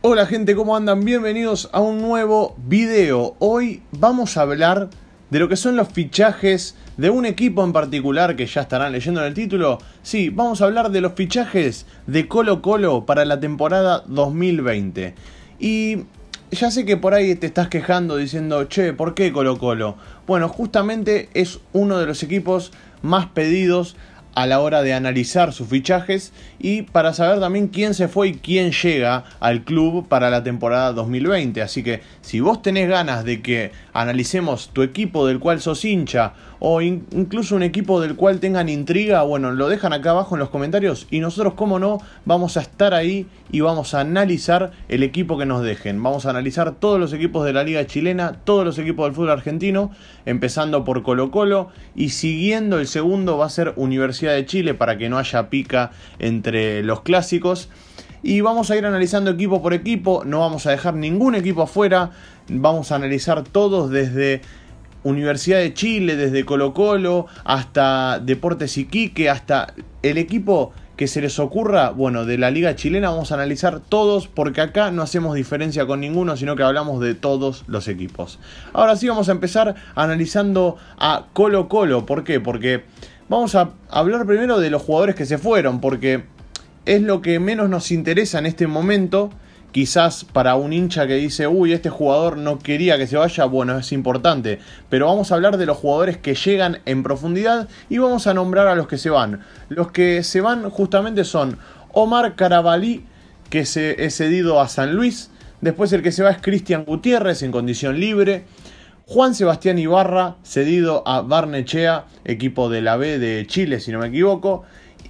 Hola gente, ¿cómo andan? Bienvenidos a un nuevo video. Hoy vamos a hablar de lo que son los fichajes de un equipo en particular que ya estarán leyendo en el título. Sí, vamos a hablar de los fichajes de Colo Colo para la temporada 2020. Y ya sé que por ahí te estás quejando diciendo, che, ¿por qué Colo Colo? Bueno, justamente es uno de los equipos más pedidos a la hora de analizar sus fichajes y para saber también quién se fue y quién llega al club para la temporada 2020. Así que si vos tenés ganas de que analicemos tu equipo del cual sos hincha o incluso un equipo del cual tengan intriga, bueno, lo dejan acá abajo en los comentarios y nosotros, como no, vamos a estar ahí y vamos a analizar el equipo que nos dejen. Vamos a analizar todos los equipos de la Liga Chilena, todos los equipos del fútbol argentino, empezando por Colo Colo y siguiendo el segundo va a ser Universidad de Chile para que no haya pica entre los clásicos y vamos a ir analizando equipo por equipo, no vamos a dejar ningún equipo afuera, vamos a analizar todos desde Universidad de Chile, desde Colo Colo, hasta Deportes Iquique, hasta el equipo que se les ocurra, bueno, de la liga chilena vamos a analizar todos porque acá no hacemos diferencia con ninguno, sino que hablamos de todos los equipos. Ahora sí vamos a empezar analizando a Colo Colo, ¿por qué? Porque vamos a hablar primero de los jugadores que se fueron, porque es lo que menos nos interesa en este momento. Quizás para un hincha que dice, uy, este jugador no quería que se vaya, bueno, es importante. Pero vamos a hablar de los jugadores que llegan en profundidad y vamos a nombrar a los que se van. Los que se van justamente son Omar Carabalí, que se es cedido a San Luis. Después el que se va es Cristian Gutiérrez en condición libre. Juan Sebastián Ibarra, cedido a Barnechea, equipo de la B de Chile, si no me equivoco.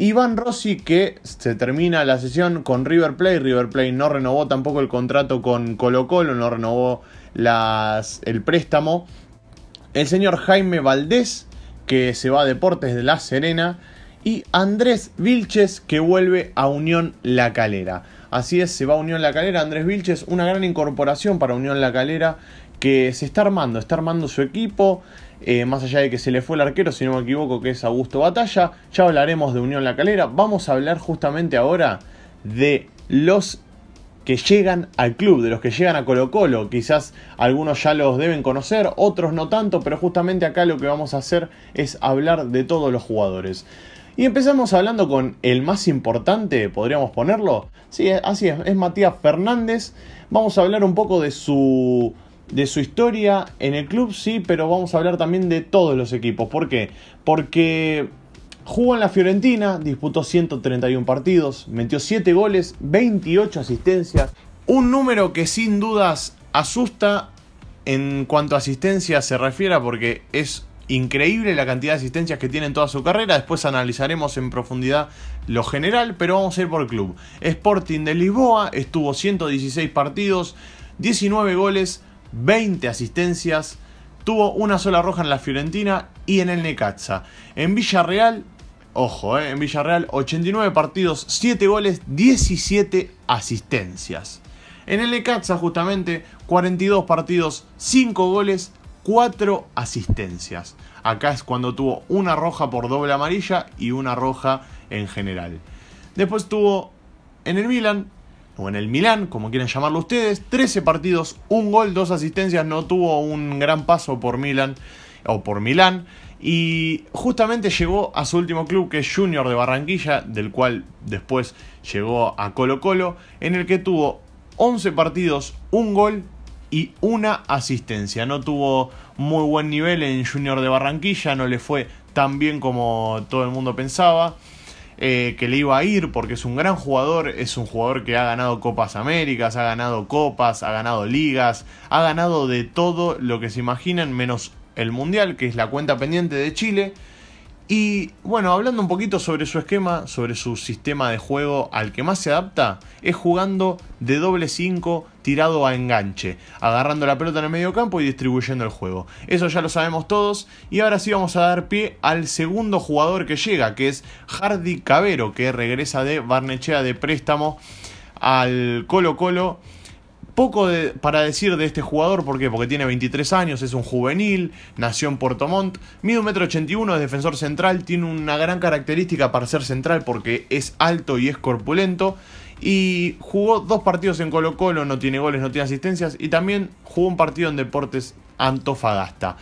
Iván Rossi que se termina la sesión con River Plate. River Plate no renovó tampoco el contrato con Colo Colo, no renovó las, el préstamo. El señor Jaime Valdés que se va a Deportes de La Serena. Y Andrés Vilches que vuelve a Unión La Calera. Así es, se va a Unión La Calera. Andrés Vilches, una gran incorporación para Unión La Calera que se está armando, está armando su equipo. Eh, más allá de que se le fue el arquero, si no me equivoco, que es Augusto Batalla. Ya hablaremos de Unión La Calera. Vamos a hablar justamente ahora de los que llegan al club, de los que llegan a Colo Colo. Quizás algunos ya los deben conocer, otros no tanto, pero justamente acá lo que vamos a hacer es hablar de todos los jugadores. Y empezamos hablando con el más importante, podríamos ponerlo. Sí, así es, es Matías Fernández. Vamos a hablar un poco de su de su historia en el club, sí, pero vamos a hablar también de todos los equipos. ¿Por qué? Porque jugó en la Fiorentina, disputó 131 partidos, metió 7 goles, 28 asistencias. Un número que sin dudas asusta en cuanto a asistencia se refiere, porque es increíble la cantidad de asistencias que tiene en toda su carrera. Después analizaremos en profundidad lo general, pero vamos a ir por el club. Sporting de Lisboa estuvo 116 partidos, 19 goles, 20 asistencias, tuvo una sola roja en la Fiorentina y en el Necaxa. En Villarreal, ojo, eh, en Villarreal 89 partidos, 7 goles, 17 asistencias. En el Necaxa justamente 42 partidos, 5 goles, 4 asistencias. Acá es cuando tuvo una roja por doble amarilla y una roja en general. Después tuvo en el Milan o en el Milán, como quieran llamarlo ustedes. 13 partidos, un gol, dos asistencias, no tuvo un gran paso por Milán o por Milán. Y justamente llegó a su último club, que es Junior de Barranquilla, del cual después llegó a Colo Colo, en el que tuvo 11 partidos, un gol y una asistencia. No tuvo muy buen nivel en Junior de Barranquilla, no le fue tan bien como todo el mundo pensaba. Eh, que le iba a ir porque es un gran jugador, es un jugador que ha ganado Copas Américas, ha ganado Copas, ha ganado Ligas, ha ganado de todo lo que se imaginan menos el Mundial, que es la cuenta pendiente de Chile. Y bueno, hablando un poquito sobre su esquema, sobre su sistema de juego, al que más se adapta es jugando de doble 5 tirado a enganche, agarrando la pelota en el medio campo y distribuyendo el juego. Eso ya lo sabemos todos y ahora sí vamos a dar pie al segundo jugador que llega, que es Hardy Cabero, que regresa de Barnechea de préstamo al Colo Colo. Poco para decir de este jugador, ¿por qué? Porque tiene 23 años, es un juvenil, nació en Puerto Montt, mide 1,81m, es defensor central, tiene una gran característica para ser central porque es alto y es corpulento y jugó dos partidos en Colo Colo, no tiene goles, no tiene asistencias. Y también jugó un partido en Deportes Antofagasta.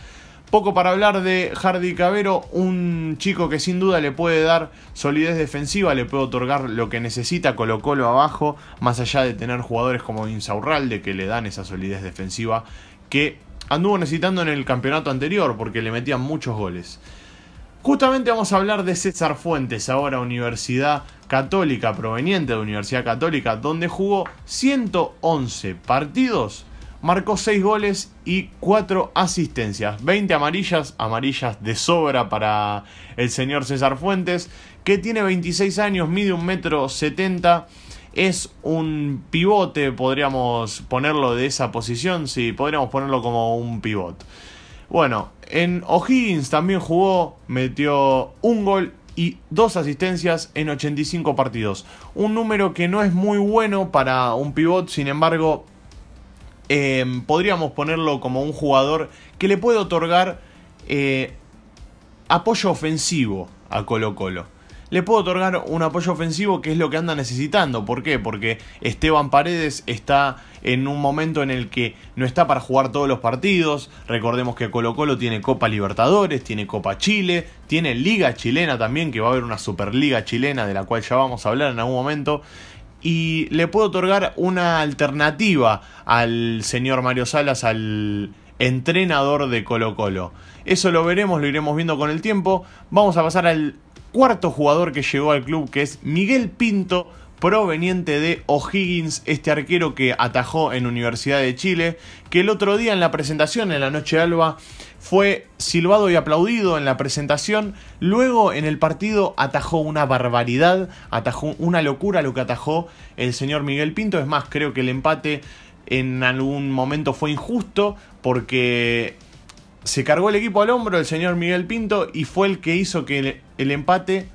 Poco para hablar de Hardy Cabero, un chico que sin duda le puede dar solidez defensiva, le puede otorgar lo que necesita Colo Colo abajo, más allá de tener jugadores como Insaurralde que le dan esa solidez defensiva que anduvo necesitando en el campeonato anterior porque le metían muchos goles. Justamente vamos a hablar de César Fuentes, ahora Universidad Católica, proveniente de Universidad Católica, donde jugó 111 partidos, marcó 6 goles y 4 asistencias, 20 amarillas, amarillas de sobra para el señor César Fuentes, que tiene 26 años, mide 1,70 m, es un pivote, podríamos ponerlo de esa posición, sí, podríamos ponerlo como un pivote. Bueno, en O'Higgins también jugó, metió un gol y dos asistencias en 85 partidos. Un número que no es muy bueno para un pivot, sin embargo, em, podríamos ponerlo como un jugador que le puede otorgar eh, apoyo ofensivo a Colo Colo le puedo otorgar un apoyo ofensivo que es lo que anda necesitando. ¿Por qué? Porque Esteban Paredes está en un momento en el que no está para jugar todos los partidos. Recordemos que Colo Colo tiene Copa Libertadores, tiene Copa Chile, tiene Liga Chilena también, que va a haber una Superliga Chilena de la cual ya vamos a hablar en algún momento y le puedo otorgar una alternativa al señor Mario Salas, al entrenador de Colo Colo. Eso lo veremos, lo iremos viendo con el tiempo. Vamos a pasar al cuarto jugador que llegó al club, que es Miguel Pinto, proveniente de O'Higgins, este arquero que atajó en Universidad de Chile, que el otro día en la presentación, en la noche alba, fue silbado y aplaudido en la presentación, luego en el partido atajó una barbaridad, atajó una locura lo que atajó el señor Miguel Pinto, es más, creo que el empate en algún momento fue injusto porque se cargó el equipo al hombro el señor Miguel Pinto y fue el que hizo que el, empate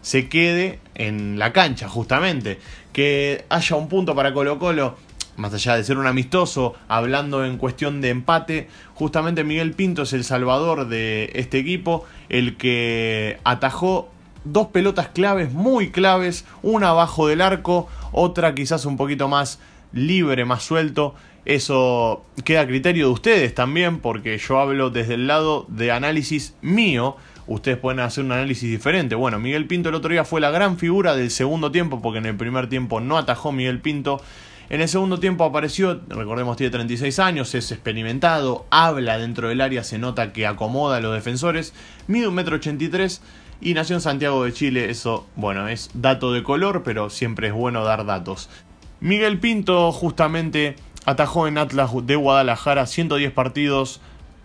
se quede en la cancha, justamente. Que haya un punto para Colo Colo, más allá de ser un amistoso, hablando en cuestión de empate, justamente Miguel Pinto es el salvador de este equipo, el que atajó dos pelotas claves, muy claves, una abajo del arco, otra quizás un poquito más libre, más suelto. Eso queda a criterio de ustedes también, porque yo hablo desde el lado de análisis mío. Ustedes pueden hacer un análisis diferente. Bueno, Miguel Pinto el otro día fue la gran figura del segundo tiempo, porque en el primer tiempo no atajó Miguel Pinto. En el segundo tiempo apareció, recordemos, tiene 36 años, es experimentado, habla dentro del área, se nota que acomoda a los defensores, mide 1,83m y nació en Santiago de Chile. Eso, bueno, es dato de color, pero siempre es bueno dar datos. Miguel Pinto justamente Atajó en Atlas de Guadalajara 110 partidos,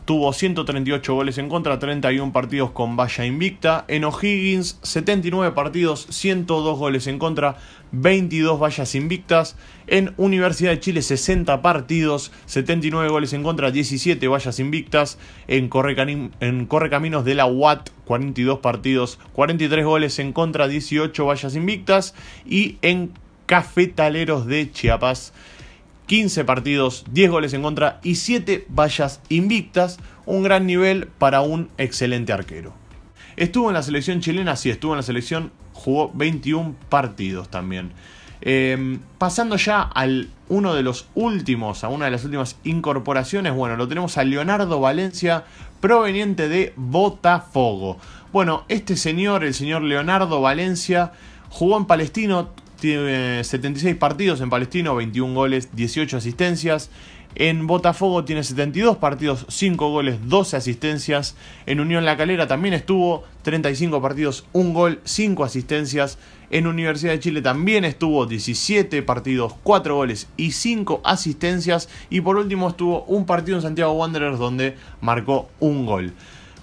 tuvo 138 goles en contra, 31 partidos con valla invicta. En O'Higgins, 79 partidos, 102 goles en contra, 22 vallas invictas. En Universidad de Chile, 60 partidos, 79 goles en contra, 17 vallas invictas. En, Correcaminos de la UAT, 42 partidos, 43 goles en contra, 18 vallas invictas. Y en Cafetaleros de Chiapas. 15 partidos, 10 goles en contra y 7 vallas invictas, un gran nivel para un excelente arquero. Estuvo en la selección chilena, sí, estuvo en la selección, jugó 21 partidos también. Em, pasando ya al uno de los últimos, a una de las últimas incorporaciones, bueno, lo tenemos a Leonardo Valencia, proveniente de Botafogo. Bueno, este señor, el señor Leonardo Valencia, jugó en Palestino, tiene 76 partidos en Palestino, 21 goles, 18 asistencias. En Botafogo tiene 72 partidos, 5 goles, 12 asistencias. En Unión La Calera también estuvo 35 partidos, 1 gol, 5 asistencias. En Universidad de Chile también estuvo 17 partidos, 4 goles y 5 asistencias. Y por último estuvo un partido en Santiago Wanderers donde marcó un gol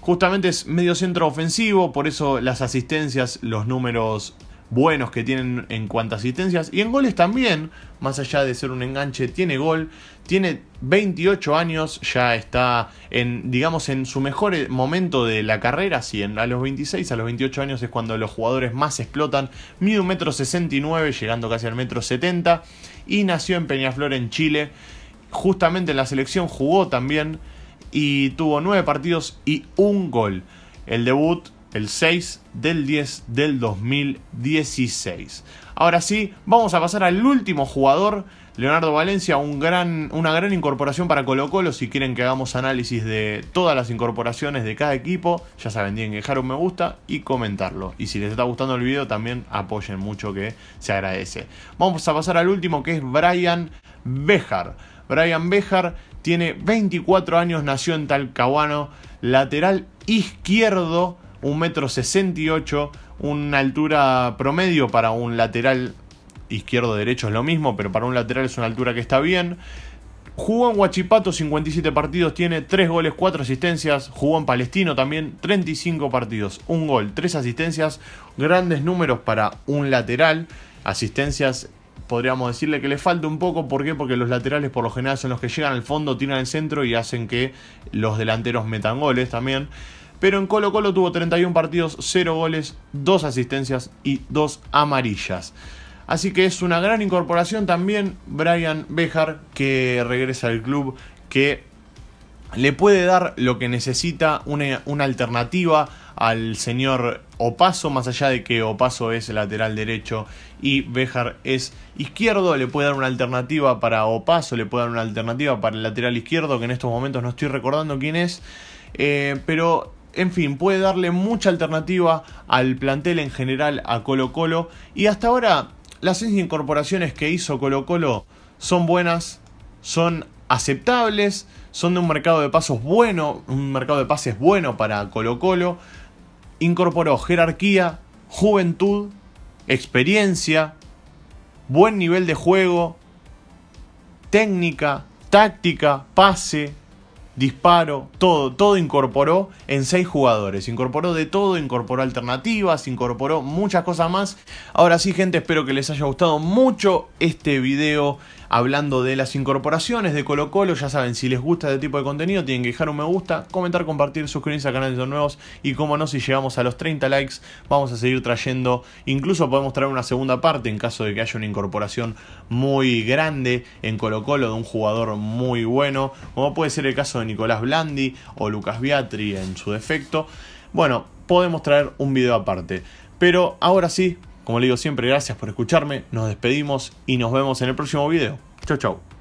justamente es medio centro ofensivo, por eso las asistencias, los números buenos que tienen en cuanto a asistencias. Y en goles también, más allá de ser un enganche, tiene gol. Tiene 28 años, ya está en, digamos, en su mejor eh, momento de la carrera. a los 26, a los 28 años es cuando los jugadores más explotan. Mide un metro 69, llegando casi al metro 70. Y nació en Peñaflor, en Chile. Justamente en la selección jugó también y tuvo 9 partidos y un gol. El debut el 6 del 10 del 2016. Ahora sí, vamos a pasar al último jugador, Leonardo Valencia, un gran, una gran incorporación para Colo Colo. Si quieren que hagamos análisis de todas las incorporaciones de cada equipo, ya saben, bien, que dejar un me gusta y comentarlo. Y si les está gustando el video, también apoyen mucho que se agradece. Vamos a pasar al último que es Brian Bejar. Brian Bejar tiene 24 años, nació en Talcahuano, lateral izquierdo un metro 68, una altura promedio para un lateral izquierdo-derecho es lo mismo, pero para un lateral es una altura que está bien. Jugó en Huachipato 57 partidos, tiene 3 goles, 4 asistencias. Jugó en Palestino también 35 partidos, 1 gol, 3 asistencias. Grandes números para un lateral. Asistencias, podríamos decirle que le falta un poco. ¿Por qué? Porque los laterales por lo general son los que llegan al fondo, tiran el centro y hacen que los delanteros metan goles también. Pero en Colo Colo tuvo 31 partidos, 0 goles, 2 asistencias y 2 amarillas. Así que es una gran incorporación también Brian Bejar que regresa al club que le puede dar lo que necesita, una, alternativa al señor Opaso, más allá de que Opaso es el lateral derecho y Bejar es izquierdo, le puede dar una alternativa para Opaso, le puede dar una alternativa para el lateral izquierdo, que en estos momentos no estoy recordando quién es, eh, pero en fin, puede darle mucha alternativa al plantel en general a Colo Colo. Y hasta ahora las incorporaciones que hizo Colo Colo son buenas, son aceptables, son de un mercado de pasos bueno, un mercado de pases bueno para Colo Colo. Incorporó jerarquía, juventud, experiencia, buen nivel de juego, técnica, táctica, pase, disparo, todo, todo incorporó en seis jugadores. Incorporó de todo, incorporó alternativas, incorporó muchas cosas más. Ahora sí, gente, espero que les haya gustado mucho este video hablando de las incorporaciones de Colo Colo. Ya saben, si les gusta este tipo de contenido, tienen que dejar un me gusta, comentar, compartir, suscribirse a canales nuevos y como no, si llegamos a los 30 likes, vamos a seguir trayendo, incluso podemos traer una segunda parte en caso de que haya una incorporación muy grande en Colo Colo de un jugador muy bueno, como puede ser el caso de Nicolás Blandi o Lucas Biatri en su defecto. Bueno, podemos traer un video aparte. Pero ahora sí, como le digo siempre, gracias por escucharme, nos despedimos y nos vemos en el próximo video. Chau chau.